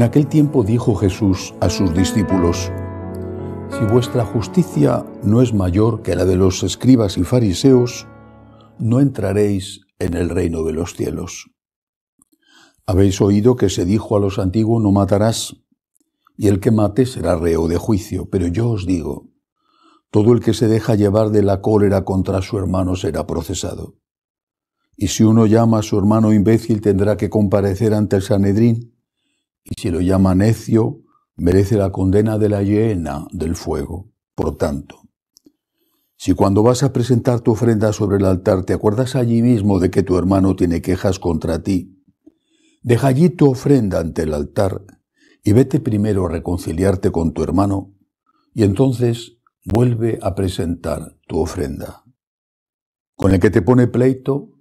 En aquel tiempo dijo Jesús a sus discípulos, Si vuestra justicia no es mayor que la de los escribas y fariseos, no entraréis en el reino de los cielos. Habéis oído que se dijo a los antiguos, no matarás, y el que mate será reo de juicio, pero yo os digo, todo el que se deja llevar de la cólera contra su hermano será procesado. Y si uno llama a su hermano imbécil tendrá que comparecer ante el Sanedrín, y si lo llama necio, merece la condena de la hiena del fuego. Por tanto, si cuando vas a presentar tu ofrenda sobre el altar te acuerdas allí mismo de que tu hermano tiene quejas contra ti, deja allí tu ofrenda ante el altar y vete primero a reconciliarte con tu hermano y entonces vuelve a presentar tu ofrenda. Con el que te pone pleito,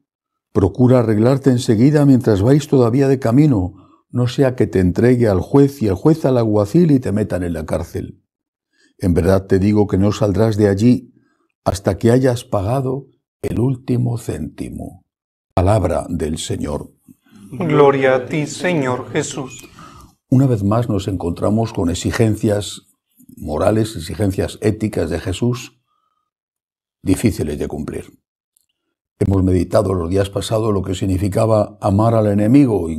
procura arreglarte enseguida mientras vais todavía de camino no sea que te entregue al juez y el juez al alguacil y te metan en la cárcel. En verdad te digo que no saldrás de allí hasta que hayas pagado el último céntimo. Palabra del Señor. Gloria a ti, Señor Jesús. Una vez más nos encontramos con exigencias morales, exigencias éticas de Jesús difíciles de cumplir. Hemos meditado los días pasados lo que significaba amar al enemigo,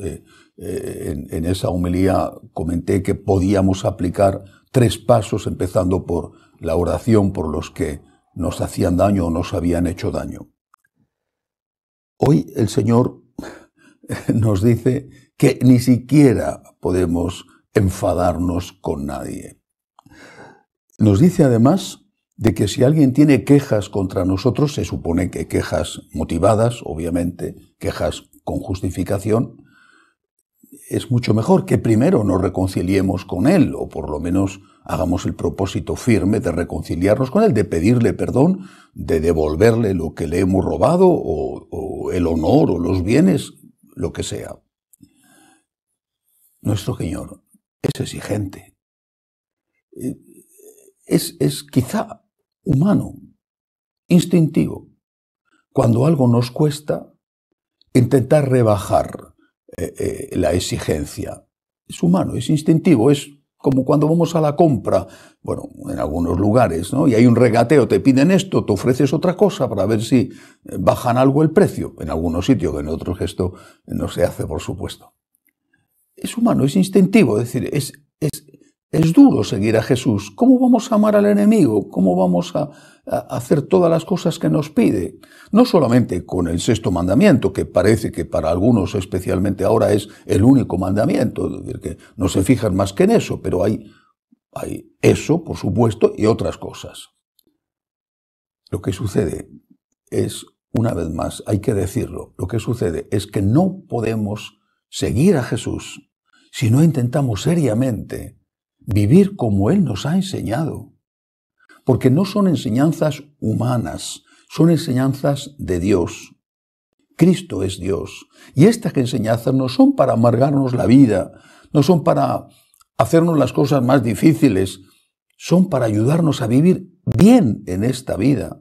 eh, eh, en, en, esa homilía comenté que podíamos aplicar tres pasos, empezando por la oración por los que nos hacían daño o nos habían hecho daño. Hoy el Señor nos dice que ni siquiera podemos enfadarnos con nadie. Nos dice además de que si alguien tiene quejas contra nosotros, se supone que quejas motivadas, obviamente, quejas con justificación, es mucho mejor que primero nos reconciliemos con Él, o por lo menos hagamos el propósito firme de reconciliarnos con Él, de pedirle perdón, de devolverle lo que le hemos robado, o, el honor, o los bienes, lo que sea. Nuestro Señor es exigente. Eh, es quizá humano, instintivo. Cuando algo nos cuesta, intentar rebajar eh, eh, la exigencia. Es humano, es instintivo, es como cuando vamos a la compra, bueno, en algunos lugares, ¿no? Y hay un regateo, te piden esto, te ofreces otra cosa para ver si eh, bajan algo el precio, en algunos sitios, en otros esto no se hace, por supuesto. Es humano, es instintivo, es decir, es, es, es duro seguir a Jesús. ¿Cómo vamos a amar al enemigo? ¿Cómo vamos a, hacer todas las cosas que nos pide? No solamente con el sexto mandamiento, que parece que para algunos especialmente ahora es el único mandamiento, que no se fijan más que en eso, pero hay, hay eso, por supuesto, y otras cosas. Lo que sucede es, una vez más, hay que decirlo, lo que sucede es que no podemos seguir a Jesús si no intentamos seriamente vivir como Él nos ha enseñado. Porque no son enseñanzas humanas, son enseñanzas de Dios. Cristo es Dios. Y estas enseñanzas no son para amargarnos la vida, no son para hacernos las cosas más difíciles, son para ayudarnos a vivir bien en esta vida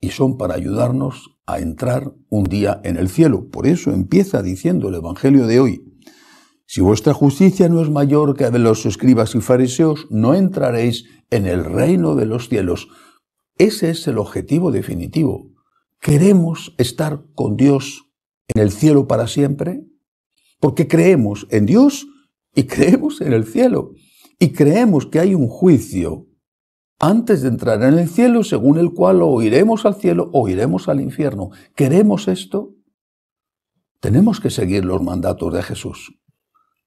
y son para ayudarnos a entrar un día en el cielo. Por eso empieza diciendo el Evangelio de hoy, si vuestra justicia no es mayor que la de los escribas y fariseos, no entraréis en el reino de los cielos. Ese es el objetivo definitivo. ¿Queremos estar con Dios en el cielo para siempre? Porque creemos en Dios y creemos en el cielo. Y creemos que hay un juicio antes de entrar en el cielo según el cual o iremos al cielo o iremos al infierno. ¿Queremos esto? Tenemos que seguir los mandatos de Jesús.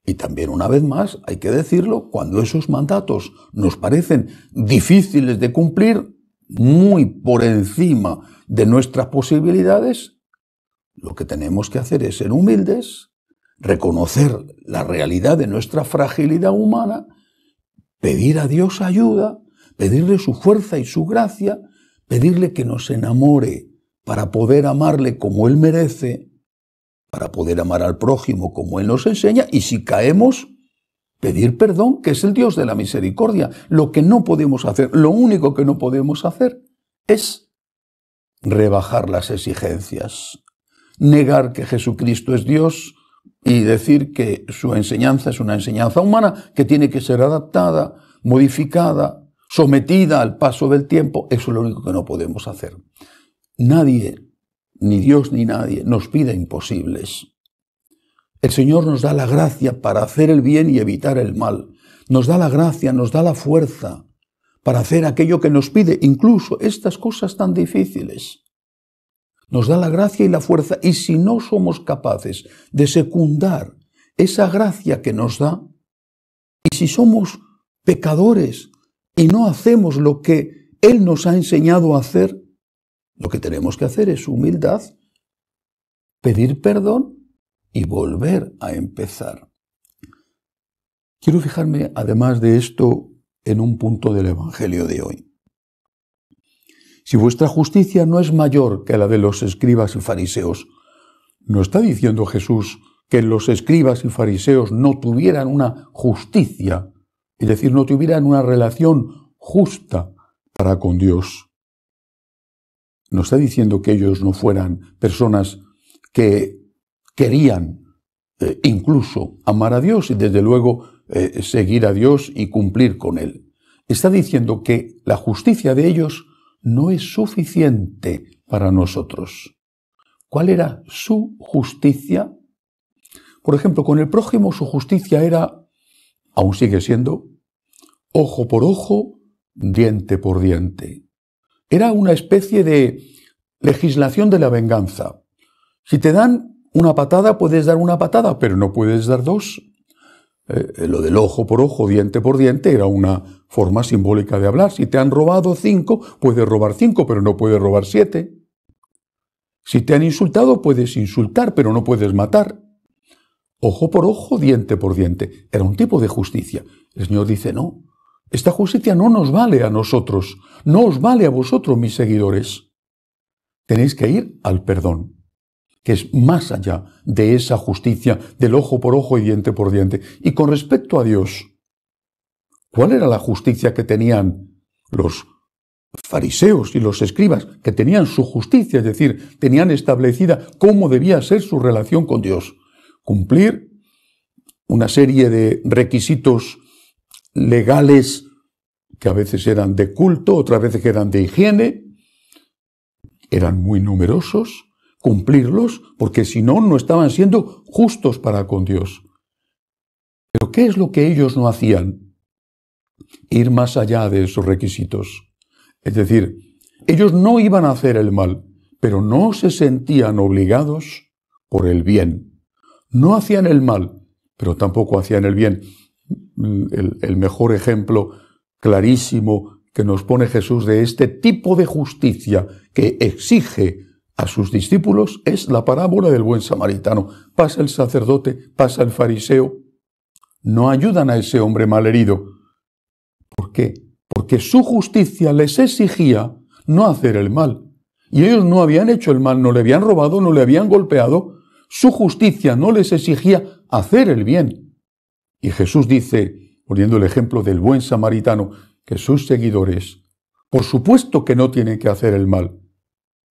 Y también, una vez más, hay que decirlo, cuando esos mandatos nos parecen difíciles de cumplir, muy por encima de nuestras posibilidades, lo que tenemos que hacer es ser humildes, reconocer la realidad de nuestra fragilidad humana, pedir a Dios ayuda, pedirle su fuerza y su gracia, pedirle que nos enamore para poder amarle como Él merece para poder amar al prójimo como Él nos enseña, y si caemos, pedir perdón, que es el Dios de la misericordia. Lo que no podemos hacer, lo único que no podemos hacer es rebajar las exigencias, negar que Jesucristo es Dios y decir que su enseñanza es una enseñanza humana que tiene que ser adaptada, modificada, sometida al paso del tiempo, eso es lo único que no podemos hacer. Nadie ni Dios ni nadie nos pide imposibles. El Señor nos da la gracia para hacer el bien y evitar el mal. Nos da la gracia, nos da la fuerza para hacer aquello que nos pide, incluso estas cosas tan difíciles. Nos da la gracia y la fuerza y si no somos capaces de secundar esa gracia que nos da, y si somos pecadores y no hacemos lo que Él nos ha enseñado a hacer, lo que tenemos que hacer es humildad, pedir perdón y volver a empezar. Quiero fijarme, además de esto, en un punto del Evangelio de hoy. Si vuestra justicia no es mayor que la de los escribas y fariseos, ¿no está diciendo Jesús que los escribas y fariseos no tuvieran una justicia, es decir, no tuvieran una relación justa para con Dios? no está diciendo que ellos no fueran personas que querían eh, incluso amar a Dios y desde luego eh, seguir a Dios y cumplir con Él. Está diciendo que la justicia de ellos no es suficiente para nosotros. ¿Cuál era su justicia? Por ejemplo, con el prójimo su justicia era, aún sigue siendo, ojo por ojo, diente por diente. Era una especie de legislación de la venganza. Si te dan una patada, puedes dar una patada, pero no puedes dar dos. Eh, lo del ojo por ojo, diente por diente, era una forma simbólica de hablar. Si te han robado cinco, puedes robar cinco, pero no puedes robar siete. Si te han insultado, puedes insultar, pero no puedes matar. Ojo por ojo, diente por diente. Era un tipo de justicia. El Señor dice, no, esta justicia no nos vale a nosotros, no os vale a vosotros, mis seguidores. Tenéis que ir al perdón, que es más allá de esa justicia del ojo por ojo y diente por diente. Y con respecto a Dios, ¿cuál era la justicia que tenían los fariseos y los escribas, que tenían su justicia, es decir, tenían establecida cómo debía ser su relación con Dios? Cumplir una serie de requisitos legales que a veces eran de culto, otras veces que eran de higiene, eran muy numerosos, cumplirlos, porque si no, no estaban siendo justos para con Dios. Pero ¿qué es lo que ellos no hacían? Ir más allá de esos requisitos. Es decir, ellos no iban a hacer el mal, pero no se sentían obligados por el bien. No hacían el mal, pero tampoco hacían el bien el, mejor ejemplo clarísimo que nos pone Jesús de este tipo de justicia que exige a sus discípulos es la parábola del buen samaritano. Pasa el sacerdote, pasa el fariseo. No ayudan a ese hombre malherido. ¿Por qué? Porque su justicia les exigía no hacer el mal. Y ellos no habían hecho el mal, no le habían robado, no le habían golpeado. Su justicia no les exigía hacer el bien. Y Jesús dice, poniendo el ejemplo del buen samaritano, que sus seguidores, por supuesto que no tienen que hacer el mal,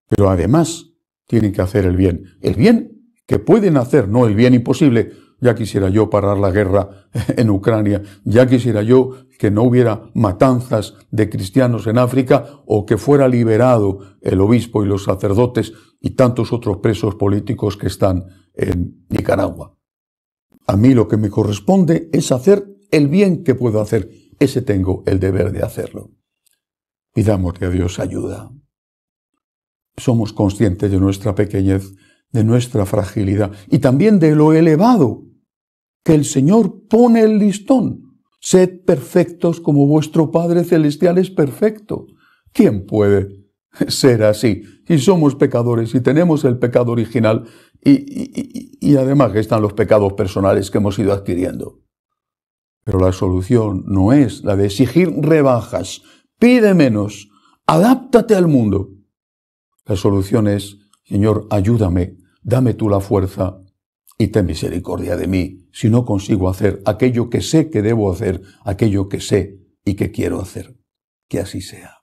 pero además tienen que hacer el bien. El bien que pueden hacer, no el bien imposible. Ya quisiera yo parar la guerra en Ucrania, ya quisiera yo que no hubiera matanzas de cristianos en África o que fuera liberado el obispo y los sacerdotes y tantos otros presos políticos que están en Nicaragua. A mí lo que me corresponde es hacer el bien que puedo hacer. Ese tengo el deber de hacerlo. Pidámosle a Dios ayuda. Somos conscientes de nuestra pequeñez, de nuestra fragilidad y también de lo elevado que el Señor pone el listón. Sed perfectos como vuestro Padre Celestial es perfecto. ¿Quién puede Ser así. Y somos pecadores y tenemos el pecado original y, y, además están los pecados personales que hemos ido adquiriendo. Pero la solución no es la de exigir rebajas, pide menos, adáptate al mundo. La solución es, Señor, ayúdame, dame tú la fuerza y ten misericordia de mí si no consigo hacer aquello que sé que debo hacer, aquello que sé y que quiero hacer. Que así sea.